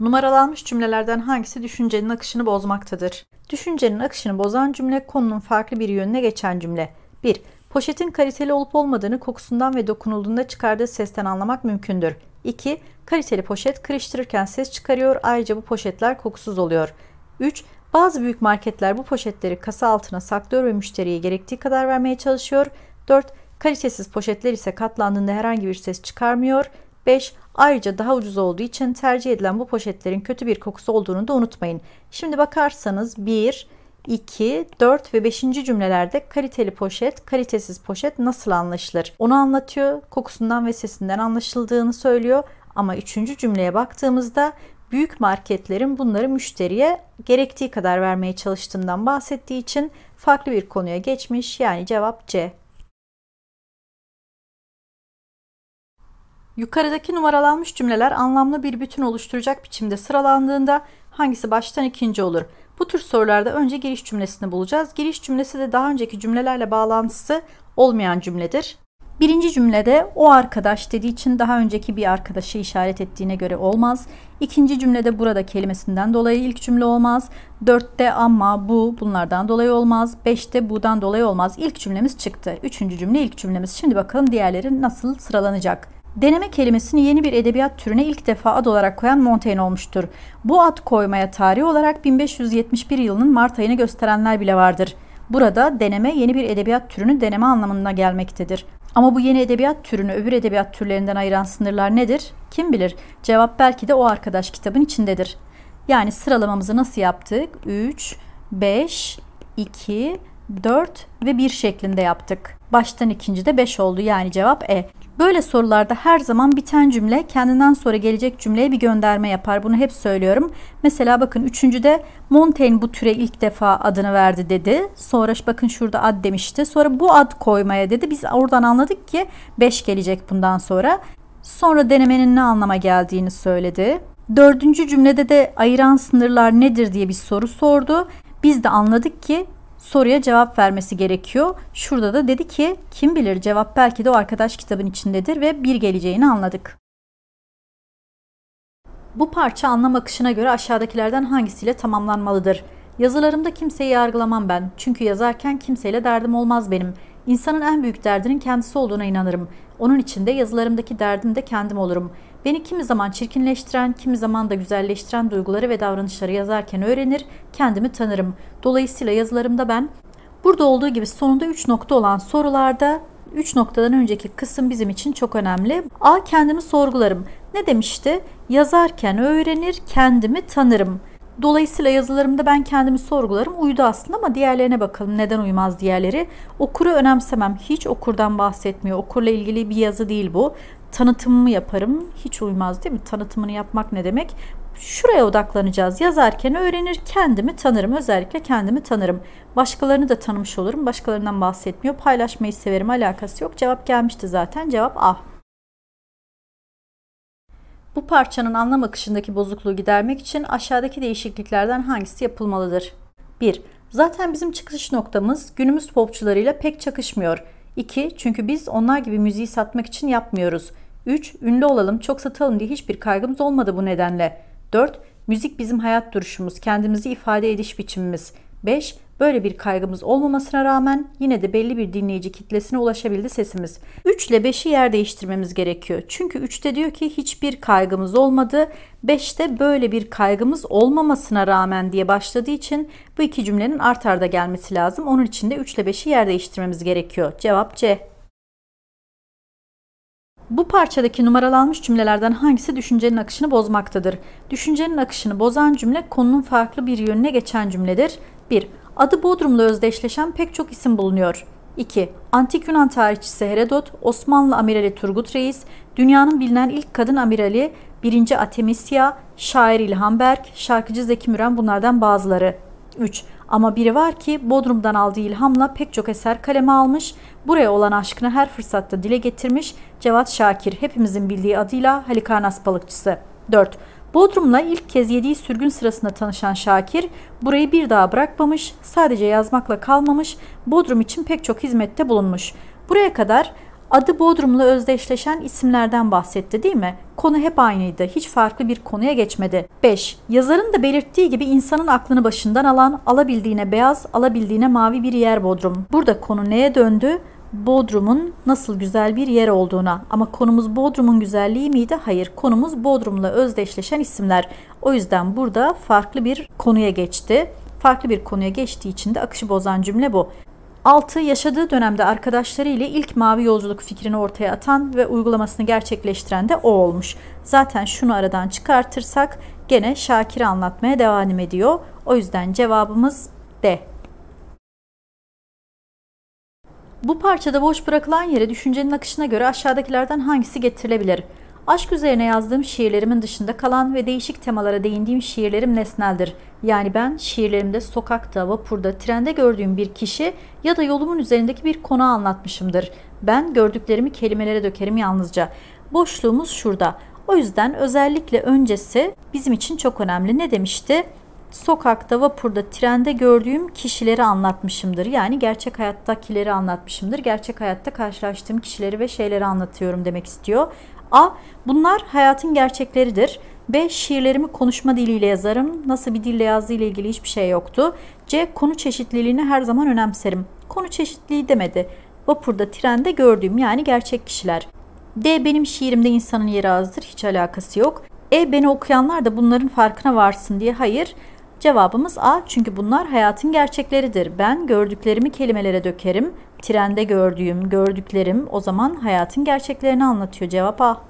Numaralanmış cümlelerden hangisi düşüncenin akışını bozmaktadır? Düşüncenin akışını bozan cümle konunun farklı bir yönüne geçen cümle. 1. Poşetin kaliteli olup olmadığını kokusundan ve dokunulduğunda çıkardığı sesten anlamak mümkündür. 2. Kaliteli poşet kırıştırırken ses çıkarıyor ayrıca bu poşetler kokusuz oluyor. 3. Bazı büyük marketler bu poşetleri kasa altına saklıyor ve müşteriye gerektiği kadar vermeye çalışıyor. 4. Kalitesiz poşetler ise katlandığında herhangi bir ses çıkarmıyor. 5. Ayrıca daha ucuz olduğu için tercih edilen bu poşetlerin kötü bir kokusu olduğunu da unutmayın. Şimdi bakarsanız 1, 2, 4 ve 5. cümlelerde kaliteli poşet, kalitesiz poşet nasıl anlaşılır? Onu anlatıyor, kokusundan ve sesinden anlaşıldığını söylüyor. Ama 3. cümleye baktığımızda büyük marketlerin bunları müşteriye gerektiği kadar vermeye çalıştığından bahsettiği için farklı bir konuya geçmiş. Yani cevap C. Yukarıdaki numaralanmış cümleler anlamlı bir bütün oluşturacak biçimde sıralandığında hangisi baştan ikinci olur? Bu tür sorularda önce giriş cümlesini bulacağız. Giriş cümlesi de daha önceki cümlelerle bağlantısı olmayan cümledir. Birinci cümlede o arkadaş dediği için daha önceki bir arkadaşı işaret ettiğine göre olmaz. İkinci cümlede burada kelimesinden dolayı ilk cümle olmaz. Dörtte ama bu bunlardan dolayı olmaz. Beşte budan dolayı olmaz. İlk cümlemiz çıktı. Üçüncü cümle ilk cümlemiz. Şimdi bakalım diğerleri nasıl sıralanacak. Deneme kelimesini yeni bir edebiyat türüne ilk defa ad olarak koyan Montaigne olmuştur. Bu ad koymaya tarih olarak 1571 yılının Mart ayını gösterenler bile vardır. Burada deneme yeni bir edebiyat türünü deneme anlamına gelmektedir. Ama bu yeni edebiyat türünü öbür edebiyat türlerinden ayıran sınırlar nedir? Kim bilir? Cevap belki de o arkadaş kitabın içindedir. Yani sıralamamızı nasıl yaptık? 3, 5, 2, 4 ve 1 şeklinde yaptık. Baştan ikinci de 5 oldu yani cevap E. Böyle sorularda her zaman biten cümle kendinden sonra gelecek cümleye bir gönderme yapar. Bunu hep söylüyorum. Mesela bakın üçüncüde Montaigne bu türe ilk defa adını verdi dedi. Sonra bakın şurada ad demişti. Sonra bu ad koymaya dedi. Biz oradan anladık ki 5 gelecek bundan sonra. Sonra denemenin ne anlama geldiğini söyledi. Dördüncü cümlede de ayıran sınırlar nedir diye bir soru sordu. Biz de anladık ki soruya cevap vermesi gerekiyor. Şurada da dedi ki kim bilir cevap belki de o arkadaş kitabın içindedir ve bir geleceğini anladık. Bu parça anlam akışına göre aşağıdakilerden hangisiyle tamamlanmalıdır? Yazılarımda kimseyi yargılamam ben. Çünkü yazarken kimseyle derdim olmaz benim. İnsanın en büyük derdinin kendisi olduğuna inanırım. Onun için de yazılarımdaki derdim de kendim olurum.'' Beni kimi zaman çirkinleştiren, kimi zaman da güzelleştiren duyguları ve davranışları yazarken öğrenir, kendimi tanırım. Dolayısıyla yazılarımda ben burada olduğu gibi sonunda 3 nokta olan sorularda 3 noktadan önceki kısım bizim için çok önemli. A kendimi sorgularım. Ne demişti? Yazarken öğrenir, kendimi tanırım. Dolayısıyla yazılarımda ben kendimi sorgularım. Uydu aslında ama diğerlerine bakalım neden uymaz diğerleri. Okuru önemsemem. Hiç okurdan bahsetmiyor. Okurla ilgili bir yazı değil bu tanıtımımı yaparım. Hiç uymaz değil mi? Tanıtımını yapmak ne demek? Şuraya odaklanacağız. Yazarken öğrenir, kendimi tanırım. Özellikle kendimi tanırım. Başkalarını da tanımış olurum. Başkalarından bahsetmiyor. Paylaşmayı severim. Alakası yok. Cevap gelmişti zaten. Cevap A. Bu parçanın anlam akışındaki bozukluğu gidermek için aşağıdaki değişikliklerden hangisi yapılmalıdır? 1. Zaten bizim çıkış noktamız günümüz popçularıyla pek çakışmıyor. 2. Çünkü biz onlar gibi müziği satmak için yapmıyoruz. 3. Ünlü olalım, çok satalım diye hiçbir kaygımız olmadı bu nedenle. 4. Müzik bizim hayat duruşumuz, kendimizi ifade ediş biçimimiz. 5. Böyle bir kaygımız olmamasına rağmen yine de belli bir dinleyici kitlesine ulaşabildi sesimiz. 3 ile 5'i yer değiştirmemiz gerekiyor. Çünkü 3'te diyor ki hiçbir kaygımız olmadı. 5'te böyle bir kaygımız olmamasına rağmen diye başladığı için bu iki cümlenin art arda gelmesi lazım. Onun için de 3 ile 5'i yer değiştirmemiz gerekiyor. Cevap C. Bu parçadaki numaralanmış cümlelerden hangisi düşüncenin akışını bozmaktadır? Düşüncenin akışını bozan cümle konunun farklı bir yönüne geçen cümledir. 1. Adı Bodrum'la özdeşleşen pek çok isim bulunuyor. 2. Antik Yunan tarihçisi Herodot, Osmanlı amirali Turgut Reis, dünyanın bilinen ilk kadın amirali 1. Atemisya, şair İlhan Berk, şarkıcı Zeki Müren bunlardan bazıları. 3. Ama biri var ki Bodrum'dan aldığı ilhamla pek çok eser kaleme almış, buraya olan aşkını her fırsatta dile getirmiş Cevat Şakir hepimizin bildiği adıyla Halikarnas balıkçısı. 4. Bodrum'la ilk kez yediği sürgün sırasında tanışan Şakir burayı bir daha bırakmamış, sadece yazmakla kalmamış, Bodrum için pek çok hizmette bulunmuş. Buraya kadar adı Bodrum'la özdeşleşen isimlerden bahsetti değil mi? Konu hep aynıydı. Hiç farklı bir konuya geçmedi. 5. Yazarın da belirttiği gibi insanın aklını başından alan, alabildiğine beyaz, alabildiğine mavi bir yer Bodrum. Burada konu neye döndü? Bodrum'un nasıl güzel bir yer olduğuna. Ama konumuz Bodrum'un güzelliği miydi? Hayır. Konumuz Bodrum'la özdeşleşen isimler. O yüzden burada farklı bir konuya geçti. Farklı bir konuya geçtiği için de akışı bozan cümle bu. 6. Yaşadığı dönemde arkadaşları ile ilk mavi yolculuk fikrini ortaya atan ve uygulamasını gerçekleştiren de o olmuş. Zaten şunu aradan çıkartırsak gene Şakir'i anlatmaya devam ediyor. O yüzden cevabımız D. Bu parçada boş bırakılan yere düşüncenin akışına göre aşağıdakilerden hangisi getirilebilir? Aşk üzerine yazdığım şiirlerimin dışında kalan ve değişik temalara değindiğim şiirlerim nesneldir. Yani ben şiirlerimde sokakta, vapurda, trende gördüğüm bir kişi ya da yolumun üzerindeki bir konu anlatmışımdır. Ben gördüklerimi kelimelere dökerim yalnızca. Boşluğumuz şurada. O yüzden özellikle öncesi bizim için çok önemli. Ne demişti? Sokakta, vapurda, trende gördüğüm kişileri anlatmışımdır. Yani gerçek hayattakileri anlatmışımdır. Gerçek hayatta karşılaştığım kişileri ve şeyleri anlatıyorum demek istiyor. A. Bunlar hayatın gerçekleridir. B. Şiirlerimi konuşma diliyle yazarım. Nasıl bir dille yazdığı ile ilgili hiçbir şey yoktu. C. Konu çeşitliliğini her zaman önemserim. Konu çeşitliliği demedi. Vapurda, trende gördüğüm yani gerçek kişiler. D. Benim şiirimde insanın yeri azdır. Hiç alakası yok. E. Beni okuyanlar da bunların farkına varsın diye hayır. Cevabımız A. Çünkü bunlar hayatın gerçekleridir. Ben gördüklerimi kelimelere dökerim. Trende gördüğüm, gördüklerim o zaman hayatın gerçeklerini anlatıyor. Cevap A.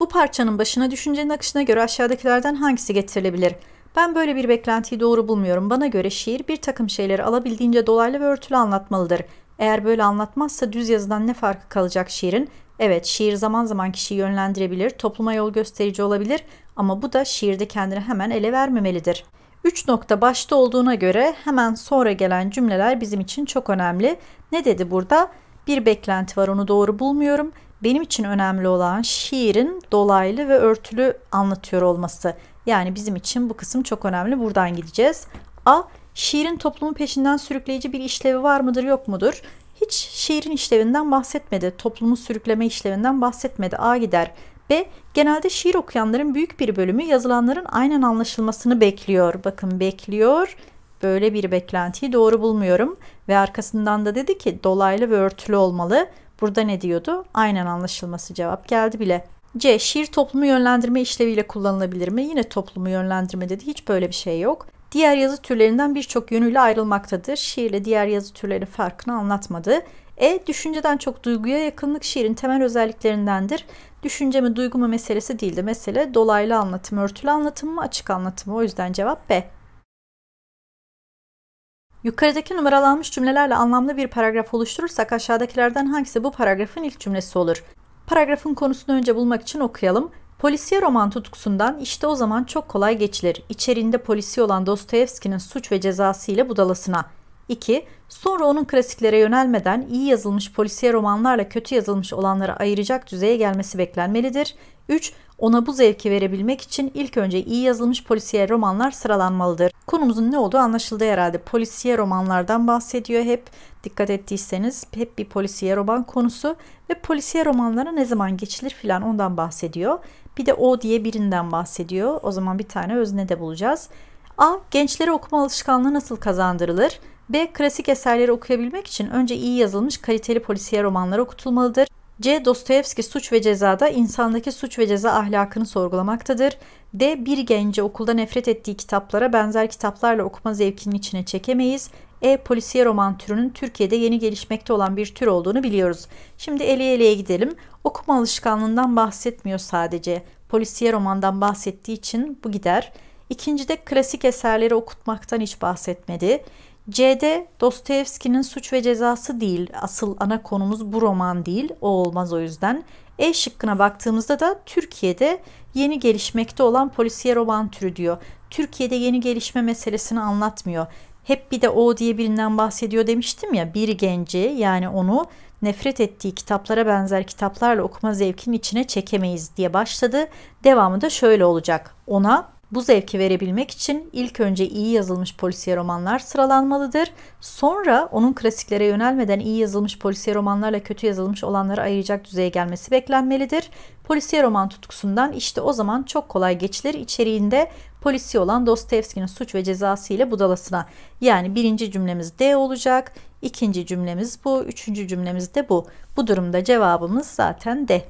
Bu parçanın başına düşüncenin akışına göre aşağıdakilerden hangisi getirilebilir? Ben böyle bir beklentiyi doğru bulmuyorum. Bana göre şiir bir takım şeyleri alabildiğince dolaylı ve örtülü anlatmalıdır. Eğer böyle anlatmazsa düz yazıdan ne farkı kalacak şiirin? Evet, şiir zaman zaman kişiyi yönlendirebilir, topluma yol gösterici olabilir ama bu da şiirde kendini hemen ele vermemelidir. 3 nokta başta olduğuna göre hemen sonra gelen cümleler bizim için çok önemli. Ne dedi burada? Bir beklenti var onu doğru bulmuyorum. Benim için önemli olan şiirin dolaylı ve örtülü anlatıyor olması. Yani bizim için bu kısım çok önemli. Buradan gideceğiz. A. Şiirin toplumun peşinden sürükleyici bir işlevi var mıdır yok mudur? Hiç şiirin işlevinden bahsetmedi. Toplumu sürükleme işlevinden bahsetmedi. A gider ve genelde şiir okuyanların büyük bir bölümü yazılanların aynen anlaşılmasını bekliyor. Bakın bekliyor. Böyle bir beklentiyi doğru bulmuyorum ve arkasından da dedi ki dolaylı ve örtülü olmalı. Burada ne diyordu? Aynen anlaşılması cevap geldi bile. C. Şiir toplumu yönlendirme işleviyle kullanılabilir mi? Yine toplumu yönlendirme dedi. Hiç böyle bir şey yok. Diğer yazı türlerinden birçok yönüyle ayrılmaktadır. Şiirle diğer yazı türlerinin farkını anlatmadı. E. Düşünceden çok duyguya yakınlık şiirin temel özelliklerindendir. Düşünce mi duygu mu meselesi değildi. Mesele dolaylı anlatım, örtülü anlatım mı, açık anlatım mı? O yüzden cevap B. Yukarıdaki numaralanmış cümlelerle anlamlı bir paragraf oluşturursak aşağıdakilerden hangisi bu paragrafın ilk cümlesi olur? Paragrafın konusunu önce bulmak için okuyalım. Polisiye roman tutkusundan işte o zaman çok kolay geçilir. İçerinde polisi olan Dostoyevski'nin suç ve cezası ile budalasına. 2. Sonra onun klasiklere yönelmeden iyi yazılmış polisiye romanlarla kötü yazılmış olanları ayıracak düzeye gelmesi beklenmelidir. 3. Ona bu zevki verebilmek için ilk önce iyi yazılmış polisiye romanlar sıralanmalıdır. Konumuzun ne olduğu anlaşıldı herhalde. Polisiye romanlardan bahsediyor hep. Dikkat ettiyseniz hep bir polisiye roman konusu ve polisiye romanlara ne zaman geçilir filan ondan bahsediyor. Bir de o diye birinden bahsediyor. O zaman bir tane özne de bulacağız. A. Gençlere okuma alışkanlığı nasıl kazandırılır? B. Klasik eserleri okuyabilmek için önce iyi yazılmış kaliteli polisiye romanlar okutulmalıdır. C. Dostoyevski suç ve cezada insandaki suç ve ceza ahlakını sorgulamaktadır. D. Bir gence okulda nefret ettiği kitaplara benzer kitaplarla okuma zevkinin içine çekemeyiz. E. Polisiye roman türünün Türkiye'de yeni gelişmekte olan bir tür olduğunu biliyoruz. Şimdi ele eleye gidelim. Okuma alışkanlığından bahsetmiyor sadece. Polisiye romandan bahsettiği için bu gider. İkincide klasik eserleri okutmaktan hiç bahsetmedi. C'de Dostoyevski'nin Suç ve Cezası değil, asıl ana konumuz bu roman değil, o olmaz o yüzden. E şıkkına baktığımızda da Türkiye'de yeni gelişmekte olan polisiye roman türü diyor. Türkiye'de yeni gelişme meselesini anlatmıyor. Hep bir de o diye birinden bahsediyor demiştim ya bir genci yani onu nefret ettiği kitaplara benzer kitaplarla okuma zevkinin içine çekemeyiz diye başladı. Devamı da şöyle olacak. Ona bu zevki verebilmek için ilk önce iyi yazılmış polisiye romanlar sıralanmalıdır. Sonra onun klasiklere yönelmeden iyi yazılmış polisiye romanlarla kötü yazılmış olanları ayıracak düzeye gelmesi beklenmelidir. Polisiye roman tutkusundan işte o zaman çok kolay geçilir. İçeriğinde polisi olan Dostoyevski'nin suç ve cezası ile budalasına. Yani birinci cümlemiz D olacak, ikinci cümlemiz bu, üçüncü cümlemiz de bu. Bu durumda cevabımız zaten D.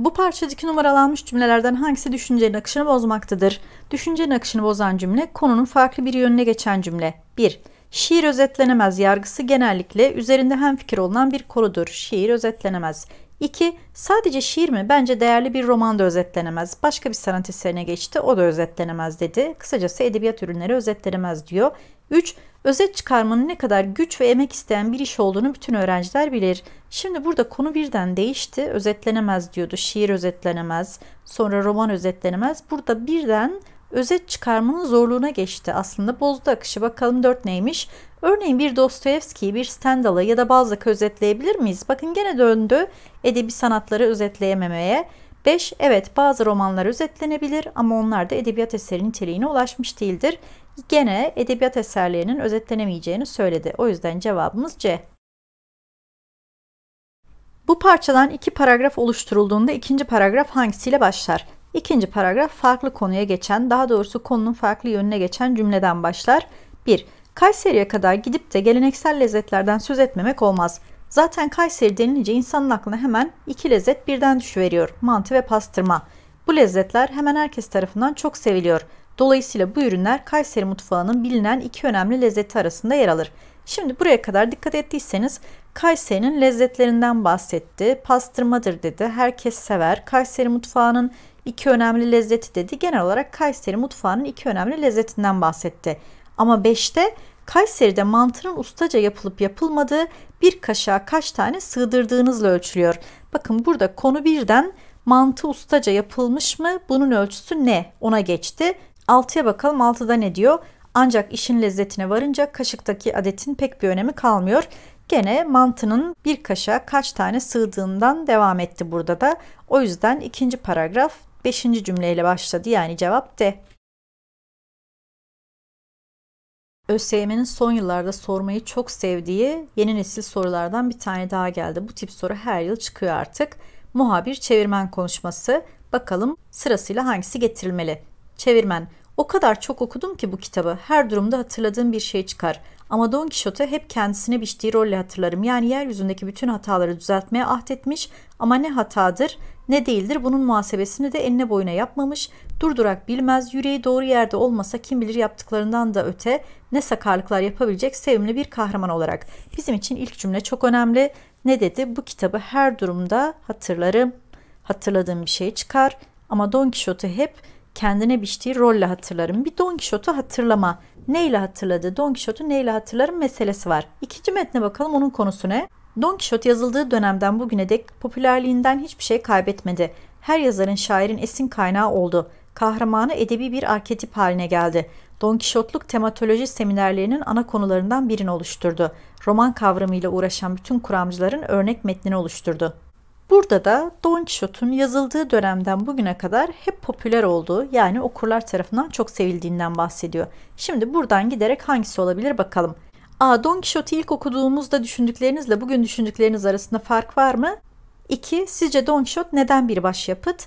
Bu parçadaki numaralanmış cümlelerden hangisi düşüncenin akışını bozmaktadır? Düşüncenin akışını bozan cümle konunun farklı bir yönüne geçen cümle. 1. Şiir özetlenemez yargısı genellikle üzerinde hem fikir olunan bir konudur. Şiir özetlenemez. 2. Sadece şiir mi? Bence değerli bir roman da özetlenemez. Başka bir sanat eserine geçti. O da özetlenemez dedi. Kısacası edebiyat ürünleri özetlenemez diyor. 3. Özet çıkarmanın ne kadar güç ve emek isteyen bir iş olduğunu bütün öğrenciler bilir. Şimdi burada konu birden değişti. Özetlenemez diyordu. Şiir özetlenemez. Sonra roman özetlenemez. Burada birden özet çıkarmanın zorluğuna geçti. Aslında bozdu akışı. Bakalım 4 neymiş? Örneğin bir Dostoyevski'yi, bir Stendhal'ı ya da Balzac'ı özetleyebilir miyiz? Bakın gene döndü edebi sanatları özetleyememeye. 5. Evet bazı romanlar özetlenebilir ama onlar da edebiyat eserinin niteliğine ulaşmış değildir. Gene edebiyat eserlerinin özetlenemeyeceğini söyledi. O yüzden cevabımız C. Bu parçadan iki paragraf oluşturulduğunda ikinci paragraf hangisiyle başlar? İkinci paragraf farklı konuya geçen, daha doğrusu konunun farklı yönüne geçen cümleden başlar. 1. Kayseri'ye kadar gidip de geleneksel lezzetlerden söz etmemek olmaz. Zaten Kayseri denilince insanın aklına hemen iki lezzet birden düşüveriyor. Mantı ve pastırma. Bu lezzetler hemen herkes tarafından çok seviliyor. Dolayısıyla bu ürünler Kayseri mutfağının bilinen iki önemli lezzeti arasında yer alır. Şimdi buraya kadar dikkat ettiyseniz Kayseri'nin lezzetlerinden bahsetti. Pastırmadır dedi. Herkes sever. Kayseri mutfağının iki önemli lezzeti dedi. Genel olarak Kayseri mutfağının iki önemli lezzetinden bahsetti. Ama 5'te Kayseri'de mantının ustaca yapılıp yapılmadığı bir kaşığa kaç tane sığdırdığınızla ölçülüyor. Bakın burada konu birden mantı ustaca yapılmış mı bunun ölçüsü ne ona geçti. 6'ya bakalım 6'da ne diyor? Ancak işin lezzetine varınca kaşıktaki adetin pek bir önemi kalmıyor. Gene mantının bir kaşa kaç tane sığdığından devam etti burada da. O yüzden ikinci paragraf Beşinci cümleyle başladı yani cevap D. ÖSYM'nin son yıllarda sormayı çok sevdiği yeni nesil sorulardan bir tane daha geldi. Bu tip soru her yıl çıkıyor artık. Muhabir çevirmen konuşması. Bakalım sırasıyla hangisi getirilmeli? Çevirmen. O kadar çok okudum ki bu kitabı. Her durumda hatırladığım bir şey çıkar. Ama Don Quixote hep kendisine biçtiği rolle hatırlarım. Yani yeryüzündeki bütün hataları düzeltmeye ahdetmiş ama ne hatadır ne değildir bunun muhasebesini de eline boyuna yapmamış, durdurak bilmez, yüreği doğru yerde olmasa kim bilir yaptıklarından da öte ne sakarlıklar yapabilecek sevimli bir kahraman olarak. Bizim için ilk cümle çok önemli. Ne dedi? Bu kitabı her durumda hatırlarım, hatırladığım bir şey çıkar ama Don Kişot'u hep kendine biçtiği rolle hatırlarım. Bir Don Kişot'u hatırlama. Neyle hatırladı? Don Kişot'u neyle hatırlarım meselesi var. İkinci metne bakalım onun konusu ne? Don Quixote yazıldığı dönemden bugüne dek popülerliğinden hiçbir şey kaybetmedi. Her yazarın şairin esin kaynağı oldu. Kahramanı edebi bir arketip haline geldi. Don Kişotluk tematoloji seminerlerinin ana konularından birini oluşturdu. Roman kavramıyla uğraşan bütün kuramcıların örnek metnini oluşturdu. Burada da Don Quixote'un yazıldığı dönemden bugüne kadar hep popüler olduğu yani okurlar tarafından çok sevildiğinden bahsediyor. Şimdi buradan giderek hangisi olabilir bakalım. A. Don Quixote'yi ilk okuduğumuzda düşündüklerinizle bugün düşündükleriniz arasında fark var mı? 2. Sizce Don Quixote neden bir başyapıt?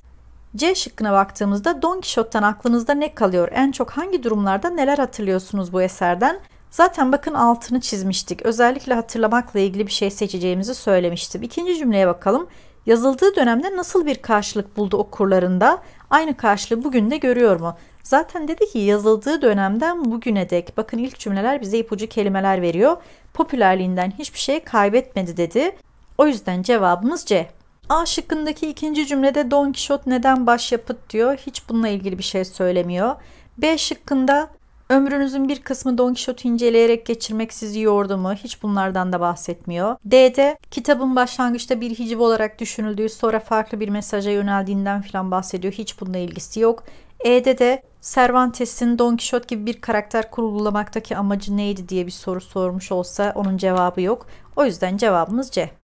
C şıkkına baktığımızda Don Quixote'dan aklınızda ne kalıyor? En çok hangi durumlarda neler hatırlıyorsunuz bu eserden? Zaten bakın altını çizmiştik. Özellikle hatırlamakla ilgili bir şey seçeceğimizi söylemiştim. İkinci cümleye bakalım. Yazıldığı dönemde nasıl bir karşılık buldu okurlarında? Aynı karşılığı bugün de görüyor mu? Zaten dedi ki yazıldığı dönemden bugüne dek bakın ilk cümleler bize ipucu kelimeler veriyor. Popülerliğinden hiçbir şey kaybetmedi dedi. O yüzden cevabımız C. A şıkkındaki ikinci cümlede Don Kişot neden başyapıt diyor. Hiç bununla ilgili bir şey söylemiyor. B şıkkında ömrünüzün bir kısmı Don Kişot'u inceleyerek geçirmek sizi yordu mu? Hiç bunlardan da bahsetmiyor. D'de kitabın başlangıçta bir hiciv olarak düşünüldüğü sonra farklı bir mesaja yöneldiğinden filan bahsediyor. Hiç bununla ilgisi yok. E'de de Cervantes'in Don Quixote gibi bir karakter kurgulamaktaki amacı neydi diye bir soru sormuş olsa onun cevabı yok. O yüzden cevabımız C.